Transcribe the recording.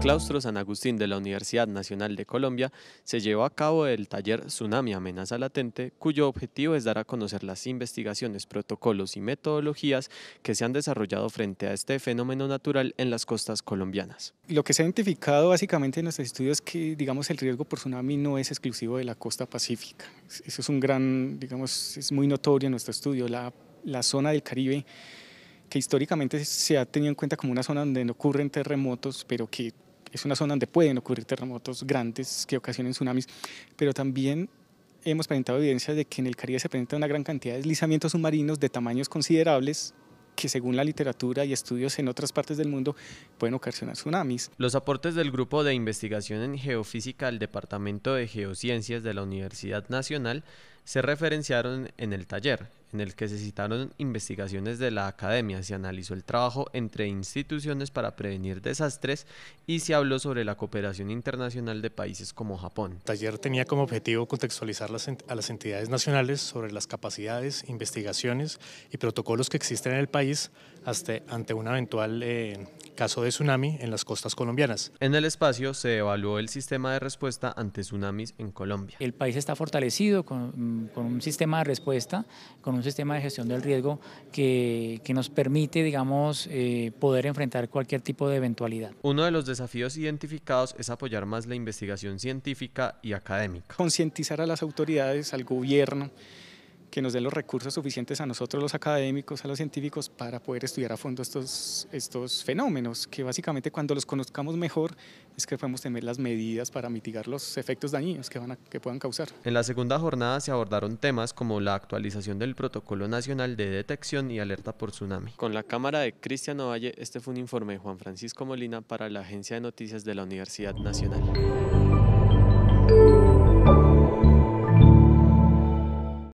claustro San Agustín de la Universidad Nacional de Colombia se llevó a cabo el taller Tsunami Amenaza Latente, cuyo objetivo es dar a conocer las investigaciones, protocolos y metodologías que se han desarrollado frente a este fenómeno natural en las costas colombianas. Lo que se ha identificado básicamente en nuestros estudios es que, digamos, el riesgo por tsunami no es exclusivo de la costa pacífica. Eso es un gran, digamos, es muy notorio en nuestro estudio. La, la zona del Caribe que históricamente se ha tenido en cuenta como una zona donde no ocurren terremotos, pero que es una zona donde pueden ocurrir terremotos grandes que ocasionen tsunamis, pero también hemos presentado evidencia de que en el Caribe se presenta una gran cantidad de deslizamientos submarinos de tamaños considerables que según la literatura y estudios en otras partes del mundo pueden ocasionar tsunamis. Los aportes del Grupo de Investigación en Geofísica del Departamento de Geociencias de la Universidad Nacional se referenciaron en el taller, en el que se citaron investigaciones de la academia, se analizó el trabajo entre instituciones para prevenir desastres y se habló sobre la cooperación internacional de países como Japón. El taller tenía como objetivo contextualizar a las entidades nacionales sobre las capacidades, investigaciones y protocolos que existen en el país ante un eventual eh, caso de tsunami en las costas colombianas. En el espacio se evaluó el sistema de respuesta ante tsunamis en Colombia. El país está fortalecido con, mm, con un sistema de respuesta, con un sistema de gestión del riesgo que, nos permite, digamos, eh, poder enfrentar cualquier tipo de eventualidad. Uno de los desafíos identificados es apoyar más la investigación científica y académica. Concientizar a las autoridades, al gobierno, que nos den los recursos suficientes a nosotros los académicos, a los científicos, para poder estudiar a fondo estos, estos fenómenos, que básicamente cuando los conozcamos mejor es que podemos tener las medidas para mitigar los efectos dañinos que, van que puedan causar. En la segunda jornada se abordaron temas como la actualización del Protocolo Nacional de Detección y Alerta por Tsunami. Con la cámara de Cristian Ovalle, este fue un informe de Juan Francisco Molina para la Agencia de Noticias de la Universidad Nacional.